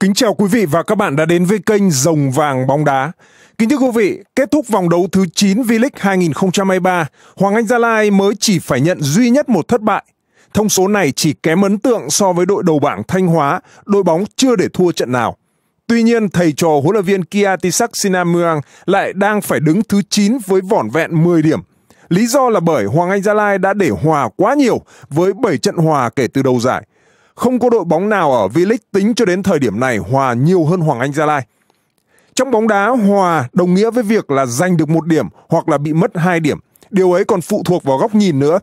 Kính chào quý vị và các bạn đã đến với kênh Rồng Vàng Bóng Đá. Kính thưa quý vị, kết thúc vòng đấu thứ 9 V-League 2023, Hoàng Anh Gia Lai mới chỉ phải nhận duy nhất một thất bại. Thông số này chỉ kém ấn tượng so với đội đầu bảng Thanh Hóa, đội bóng chưa để thua trận nào. Tuy nhiên, thầy trò huấn luyện viên Kiatisak Sinamuang lại đang phải đứng thứ 9 với vỏn vẹn 10 điểm. Lý do là bởi Hoàng Anh Gia Lai đã để hòa quá nhiều với 7 trận hòa kể từ đầu giải – không có đội bóng nào ở V-League tính cho đến thời điểm này hòa nhiều hơn Hoàng Anh Gia Lai. Trong bóng đá, hòa đồng nghĩa với việc là giành được một điểm hoặc là bị mất hai điểm. Điều ấy còn phụ thuộc vào góc nhìn nữa.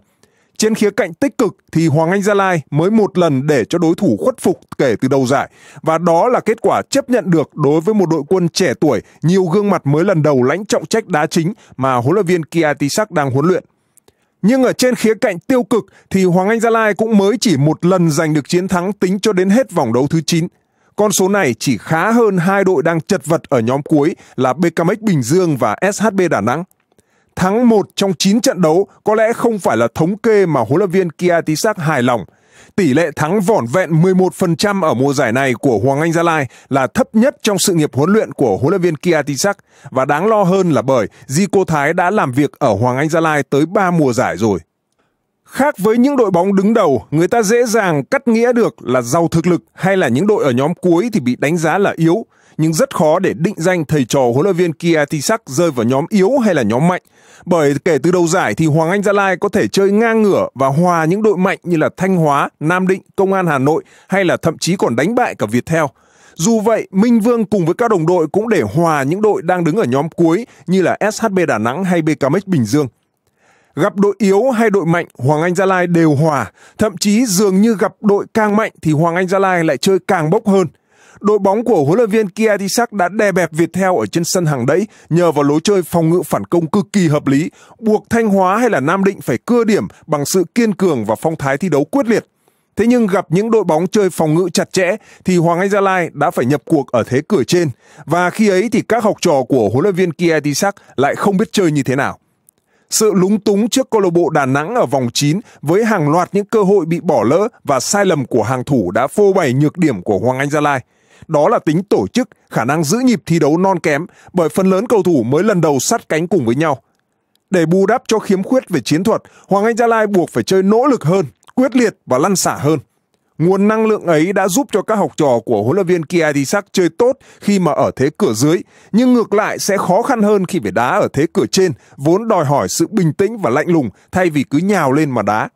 Trên khía cạnh tích cực thì Hoàng Anh Gia Lai mới một lần để cho đối thủ khuất phục kể từ đầu giải và đó là kết quả chấp nhận được đối với một đội quân trẻ tuổi nhiều gương mặt mới lần đầu lãnh trọng trách đá chính mà huấn luyện viên Kia đang huấn luyện. Nhưng ở trên khía cạnh tiêu cực thì Hoàng Anh Gia Lai cũng mới chỉ một lần giành được chiến thắng tính cho đến hết vòng đấu thứ 9. Con số này chỉ khá hơn hai đội đang chật vật ở nhóm cuối là BKMX Bình Dương và SHB Đà Nẵng. Thắng một trong 9 trận đấu có lẽ không phải là thống kê mà huấn luyện viên Kia hài lòng – Tỷ lệ thắng vỏn vẹn 11% ở mùa giải này của Hoàng Anh Gia Lai là thấp nhất trong sự nghiệp huấn luyện của huấn luyện viên Kiatisak và đáng lo hơn là bởi Di Cô Thái đã làm việc ở Hoàng Anh Gia Lai tới 3 mùa giải rồi. Khác với những đội bóng đứng đầu, người ta dễ dàng cắt nghĩa được là giàu thực lực hay là những đội ở nhóm cuối thì bị đánh giá là yếu, nhưng rất khó để định danh thầy trò huấn luyện viên Kia Tisak rơi vào nhóm yếu hay là nhóm mạnh. Bởi kể từ đầu giải thì Hoàng Anh Gia Lai có thể chơi ngang ngửa và hòa những đội mạnh như là Thanh Hóa, Nam Định, Công an Hà Nội hay là thậm chí còn đánh bại cả Viettel. Dù vậy, Minh Vương cùng với các đồng đội cũng để hòa những đội đang đứng ở nhóm cuối như là SHB Đà Nẵng hay BKMX Bình Dương. Gặp đội yếu hay đội mạnh, Hoàng Anh Gia Lai đều hòa. Thậm chí dường như gặp đội càng mạnh thì Hoàng Anh Gia Lai lại chơi càng bốc hơn. Đội bóng của huấn luyện viên Kia Thisak đã đè bẹp Việt Theo ở trên sân hàng đẫy nhờ vào lối chơi phòng ngự phản công cực kỳ hợp lý, buộc Thanh Hóa hay là Nam Định phải cưa điểm bằng sự kiên cường và phong thái thi đấu quyết liệt. Thế nhưng gặp những đội bóng chơi phòng ngự chặt chẽ thì Hoàng Anh Gia Lai đã phải nhập cuộc ở thế cửa trên. Và khi ấy thì các học trò của huấn luyện viên Kia Tisak lại không biết chơi như thế nào sự lúng túng trước câu lạc bộ Đà Nẵng ở vòng 9 với hàng loạt những cơ hội bị bỏ lỡ và sai lầm của hàng thủ đã phô bày nhược điểm của Hoàng Anh Gia Lai. Đó là tính tổ chức, khả năng giữ nhịp thi đấu non kém bởi phần lớn cầu thủ mới lần đầu sát cánh cùng với nhau. Để bù đắp cho khiếm khuyết về chiến thuật, Hoàng Anh Gia Lai buộc phải chơi nỗ lực hơn, quyết liệt và lăn xả hơn. Nguồn năng lượng ấy đã giúp cho các học trò của huấn luyện viên Kiatisak chơi tốt khi mà ở thế cửa dưới, nhưng ngược lại sẽ khó khăn hơn khi phải đá ở thế cửa trên, vốn đòi hỏi sự bình tĩnh và lạnh lùng thay vì cứ nhào lên mà đá.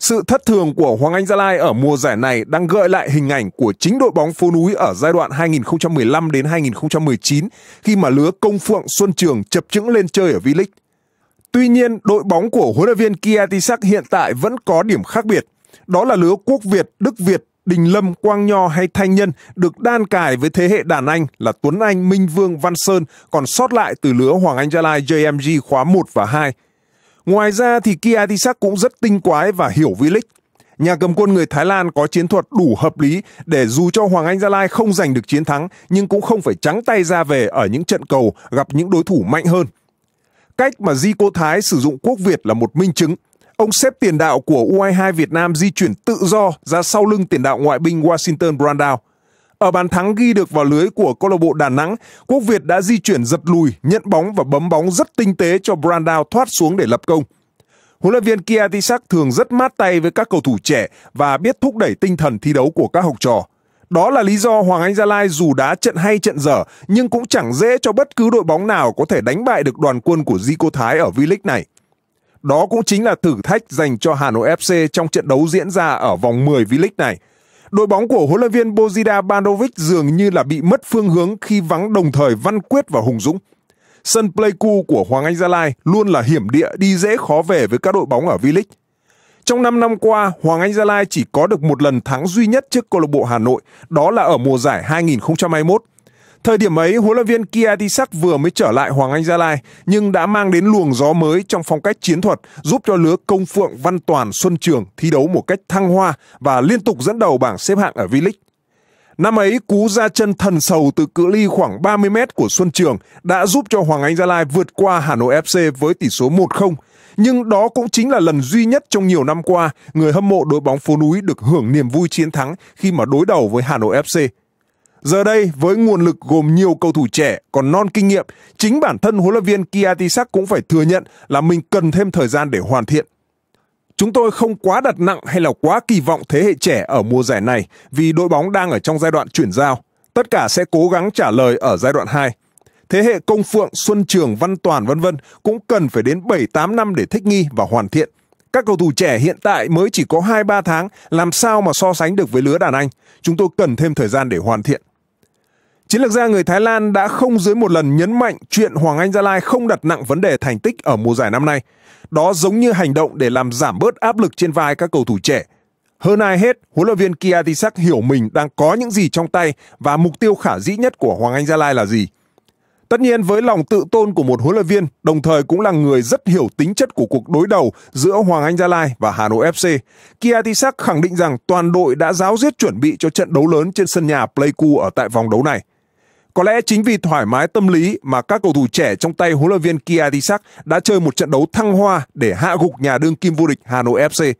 Sự thất thường của Hoàng Anh Gia Lai ở mùa giải này đang gợi lại hình ảnh của chính đội bóng phố núi ở giai đoạn 2015 đến 2019 khi mà lứa Công Phượng Xuân Trường chập chững lên chơi ở V-League. Tuy nhiên, đội bóng của huấn luyện viên Kiatisak hiện tại vẫn có điểm khác biệt – đó là lứa quốc Việt, Đức Việt, Đình Lâm, Quang Nho hay Thanh Nhân được đan cài với thế hệ đàn anh là Tuấn Anh, Minh Vương, Văn Sơn còn sót lại từ lứa Hoàng Anh Gia Lai JMG khóa 1 và 2. Ngoài ra thì Kia Tisak cũng rất tinh quái và hiểu vi lịch Nhà cầm quân người Thái Lan có chiến thuật đủ hợp lý để dù cho Hoàng Anh Gia Lai không giành được chiến thắng nhưng cũng không phải trắng tay ra về ở những trận cầu gặp những đối thủ mạnh hơn. Cách mà Di Cô Thái sử dụng quốc Việt là một minh chứng – Ông xếp tiền đạo của U22 Việt Nam di chuyển tự do ra sau lưng tiền đạo ngoại binh Washington Brandao. Ở bàn thắng ghi được vào lưới của câu lạc bộ Đà Nẵng, Quốc Việt đã di chuyển giật lùi, nhận bóng và bấm bóng rất tinh tế cho Brandao thoát xuống để lập công. Huấn luyện viên Kiatisak thường rất mát tay với các cầu thủ trẻ và biết thúc đẩy tinh thần thi đấu của các học trò. Đó là lý do Hoàng Anh Gia Lai dù đá trận hay trận dở nhưng cũng chẳng dễ cho bất cứ đội bóng nào có thể đánh bại được đoàn quân của Di Zico Thái ở V-League này. Đó cũng chính là thử thách dành cho Hà Nội FC trong trận đấu diễn ra ở vòng 10 V-League này. Đội bóng của huấn luyện viên Bozida Banovic dường như là bị mất phương hướng khi vắng đồng thời Văn Quyết và Hùng Dũng. Sân Pleiku của Hoàng Anh Gia Lai luôn là hiểm địa đi dễ khó về với các đội bóng ở V-League. Trong 5 năm qua, Hoàng Anh Gia Lai chỉ có được một lần thắng duy nhất trước câu lạc bộ Hà Nội, đó là ở mùa giải 2021 Thời điểm ấy, huấn luyện viên Kiatisak vừa mới trở lại Hoàng Anh Gia Lai, nhưng đã mang đến luồng gió mới trong phong cách chiến thuật, giúp cho lứa Công Phượng, Văn Toàn, Xuân Trường thi đấu một cách thăng hoa và liên tục dẫn đầu bảng xếp hạng ở V-League. Năm ấy, cú ra chân thần sầu từ cự ly khoảng 30 mét của Xuân Trường đã giúp cho Hoàng Anh Gia Lai vượt qua Hà Nội FC với tỷ số 1-0. Nhưng đó cũng chính là lần duy nhất trong nhiều năm qua người hâm mộ đội bóng phố núi được hưởng niềm vui chiến thắng khi mà đối đầu với Hà Nội FC Giờ đây, với nguồn lực gồm nhiều cầu thủ trẻ còn non kinh nghiệm, chính bản thân huấn luyện viên Kiatisak cũng phải thừa nhận là mình cần thêm thời gian để hoàn thiện. Chúng tôi không quá đặt nặng hay là quá kỳ vọng thế hệ trẻ ở mùa giải này vì đội bóng đang ở trong giai đoạn chuyển giao. Tất cả sẽ cố gắng trả lời ở giai đoạn 2. Thế hệ Công Phượng, Xuân Trường, Văn Toàn vân vân cũng cần phải đến 7-8 năm để thích nghi và hoàn thiện. Các cầu thủ trẻ hiện tại mới chỉ có 2-3 tháng, làm sao mà so sánh được với lứa đàn anh. Chúng tôi cần thêm thời gian để hoàn thiện. Chiến lược gia người Thái Lan đã không dưới một lần nhấn mạnh chuyện Hoàng Anh Gia Lai không đặt nặng vấn đề thành tích ở mùa giải năm nay. Đó giống như hành động để làm giảm bớt áp lực trên vai các cầu thủ trẻ. Hơn ai hết, huấn luyện viên Kiatisak hiểu mình đang có những gì trong tay và mục tiêu khả dĩ nhất của Hoàng Anh Gia Lai là gì. Tất nhiên với lòng tự tôn của một huấn luyện viên, đồng thời cũng là người rất hiểu tính chất của cuộc đối đầu giữa Hoàng Anh Gia Lai và Hà Nội FC, Kiatisak khẳng định rằng toàn đội đã giáo diết chuẩn bị cho trận đấu lớn trên sân nhà Pleiku ở tại vòng đấu này. Có lẽ chính vì thoải mái tâm lý mà các cầu thủ trẻ trong tay huấn luyện viên Kia đã chơi một trận đấu thăng hoa để hạ gục nhà đương kim vô địch Hà Nội FC.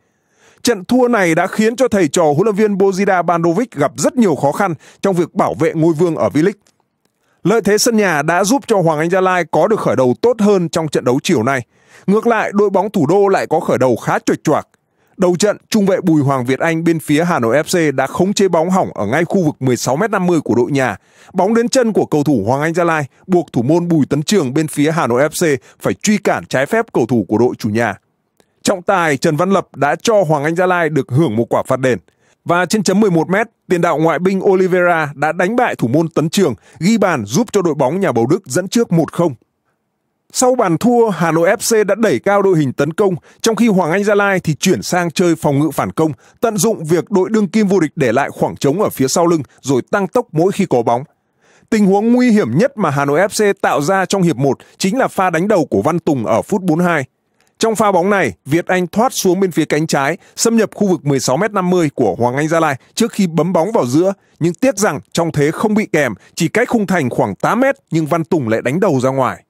Trận thua này đã khiến cho thầy trò huấn luyện viên Bozida Bandovic gặp rất nhiều khó khăn trong việc bảo vệ ngôi vương ở V-League. Lợi thế sân nhà đã giúp cho Hoàng Anh Gia Lai có được khởi đầu tốt hơn trong trận đấu chiều nay. Ngược lại, đội bóng thủ đô lại có khởi đầu khá trượt choạc Đầu trận, trung vệ Bùi Hoàng Việt Anh bên phía Hà Nội FC đã khống chế bóng hỏng ở ngay khu vực 16m50 của đội nhà. Bóng đến chân của cầu thủ Hoàng Anh Gia Lai buộc thủ môn Bùi Tấn Trường bên phía Hà Nội FC phải truy cản trái phép cầu thủ của đội chủ nhà. Trọng tài Trần Văn Lập đã cho Hoàng Anh Gia Lai được hưởng một quả phạt đền. Và trên chấm 11m, tiền đạo ngoại binh Oliveira đã đánh bại thủ môn Tấn Trường, ghi bàn giúp cho đội bóng nhà bầu Đức dẫn trước 1-0. Sau bàn thua, Hà Nội FC đã đẩy cao đội hình tấn công, trong khi Hoàng Anh Gia Lai thì chuyển sang chơi phòng ngự phản công, tận dụng việc đội đương kim vô địch để lại khoảng trống ở phía sau lưng rồi tăng tốc mỗi khi có bóng. Tình huống nguy hiểm nhất mà Hà Nội FC tạo ra trong hiệp 1 chính là pha đánh đầu của Văn Tùng ở phút 42. Trong pha bóng này, Việt Anh thoát xuống bên phía cánh trái, xâm nhập khu vực 16m50 của Hoàng Anh Gia Lai trước khi bấm bóng vào giữa, nhưng tiếc rằng trong thế không bị kèm, chỉ cách khung thành khoảng 8m nhưng Văn Tùng lại đánh đầu ra ngoài.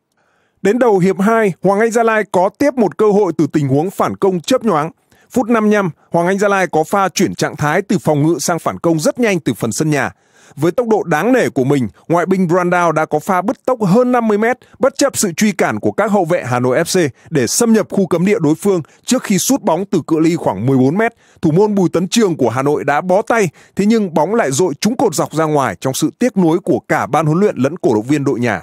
Đến đầu hiệp 2, Hoàng Anh Gia Lai có tiếp một cơ hội từ tình huống phản công chớp nhoáng. Phút 55, Hoàng Anh Gia Lai có pha chuyển trạng thái từ phòng ngự sang phản công rất nhanh từ phần sân nhà. Với tốc độ đáng nể của mình, ngoại binh Brandao đã có pha bứt tốc hơn 50 mét bất chấp sự truy cản của các hậu vệ Hà Nội FC để xâm nhập khu cấm địa đối phương trước khi sút bóng từ cự ly khoảng 14 mét Thủ môn Bùi Tấn Trường của Hà Nội đã bó tay, thế nhưng bóng lại dội trúng cột dọc ra ngoài trong sự tiếc nuối của cả ban huấn luyện lẫn cổ động viên đội nhà.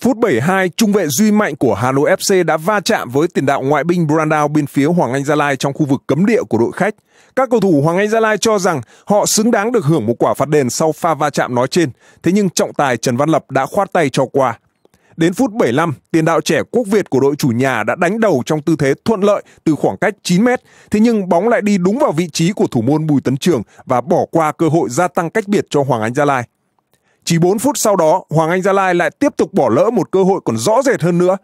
Phút 72, trung vệ Duy Mạnh của Hà Nội FC đã va chạm với tiền đạo ngoại binh Brandao bên phía Hoàng Anh Gia Lai trong khu vực cấm địa của đội khách. Các cầu thủ Hoàng Anh Gia Lai cho rằng họ xứng đáng được hưởng một quả phạt đền sau pha va chạm nói trên, thế nhưng trọng tài Trần Văn Lập đã khoát tay cho qua. Đến phút 75, tiền đạo trẻ quốc Việt của đội chủ nhà đã đánh đầu trong tư thế thuận lợi từ khoảng cách 9 mét, thế nhưng bóng lại đi đúng vào vị trí của thủ môn Bùi Tấn Trường và bỏ qua cơ hội gia tăng cách biệt cho Hoàng Anh Gia Lai. Chỉ 4 phút sau đó, Hoàng Anh Gia Lai lại tiếp tục bỏ lỡ một cơ hội còn rõ rệt hơn nữa.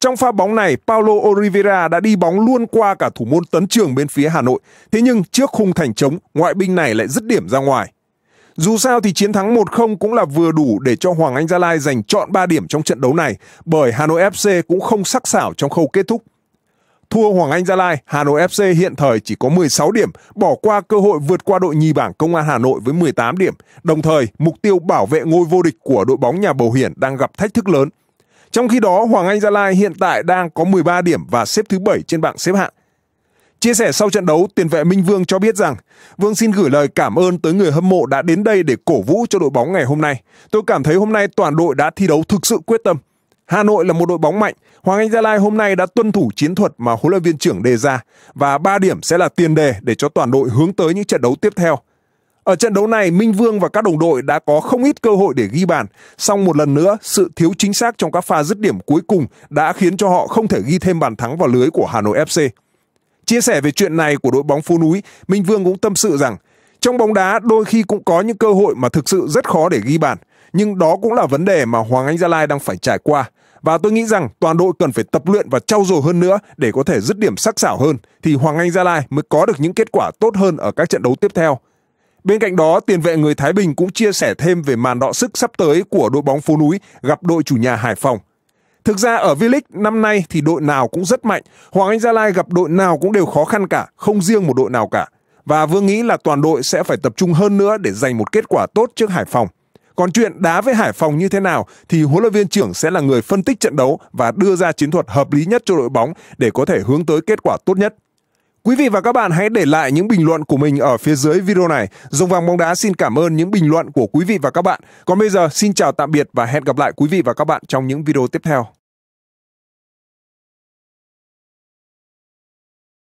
Trong pha bóng này, Paulo Oliveira đã đi bóng luôn qua cả thủ môn tấn trường bên phía Hà Nội. Thế nhưng trước khung thành trống, ngoại binh này lại dứt điểm ra ngoài. Dù sao thì chiến thắng 1-0 cũng là vừa đủ để cho Hoàng Anh Gia Lai giành chọn 3 điểm trong trận đấu này, bởi Hà Nội FC cũng không sắc sảo trong khâu kết thúc thua Hoàng Anh Gia Lai, Hà Nội FC hiện thời chỉ có 16 điểm, bỏ qua cơ hội vượt qua đội nhì bảng Công an Hà Nội với 18 điểm. Đồng thời, mục tiêu bảo vệ ngôi vô địch của đội bóng nhà bầu hiển đang gặp thách thức lớn. Trong khi đó, Hoàng Anh Gia Lai hiện tại đang có 13 điểm và xếp thứ 7 trên bảng xếp hạng. Chia sẻ sau trận đấu, tiền vệ Minh Vương cho biết rằng Vương xin gửi lời cảm ơn tới người hâm mộ đã đến đây để cổ vũ cho đội bóng ngày hôm nay. Tôi cảm thấy hôm nay toàn đội đã thi đấu thực sự quyết tâm. Hà Nội là một đội bóng mạnh, Hoàng Anh Gia Lai hôm nay đã tuân thủ chiến thuật mà huấn luyện viên trưởng đề ra và 3 điểm sẽ là tiền đề để cho toàn đội hướng tới những trận đấu tiếp theo. Ở trận đấu này, Minh Vương và các đồng đội đã có không ít cơ hội để ghi bàn, song một lần nữa, sự thiếu chính xác trong các pha dứt điểm cuối cùng đã khiến cho họ không thể ghi thêm bàn thắng vào lưới của Hà Nội FC. Chia sẻ về chuyện này của đội bóng Phú núi, Minh Vương cũng tâm sự rằng trong bóng đá đôi khi cũng có những cơ hội mà thực sự rất khó để ghi bàn – nhưng đó cũng là vấn đề mà Hoàng Anh Gia Lai đang phải trải qua. Và tôi nghĩ rằng toàn đội cần phải tập luyện và trau dồi hơn nữa để có thể dứt điểm sắc sảo hơn thì Hoàng Anh Gia Lai mới có được những kết quả tốt hơn ở các trận đấu tiếp theo. Bên cạnh đó, tiền vệ người Thái Bình cũng chia sẻ thêm về màn đọ sức sắp tới của đội bóng phố núi gặp đội chủ nhà Hải Phòng. Thực ra ở V-League năm nay thì đội nào cũng rất mạnh, Hoàng Anh Gia Lai gặp đội nào cũng đều khó khăn cả, không riêng một đội nào cả. Và Vương nghĩ là toàn đội sẽ phải tập trung hơn nữa để giành một kết quả tốt trước Hải Phòng. Còn chuyện đá với Hải Phòng như thế nào thì huấn luyện viên trưởng sẽ là người phân tích trận đấu và đưa ra chiến thuật hợp lý nhất cho đội bóng để có thể hướng tới kết quả tốt nhất. Quý vị và các bạn hãy để lại những bình luận của mình ở phía dưới video này. Dòng vàng bóng đá xin cảm ơn những bình luận của quý vị và các bạn. Còn bây giờ xin chào tạm biệt và hẹn gặp lại quý vị và các bạn trong những video tiếp theo.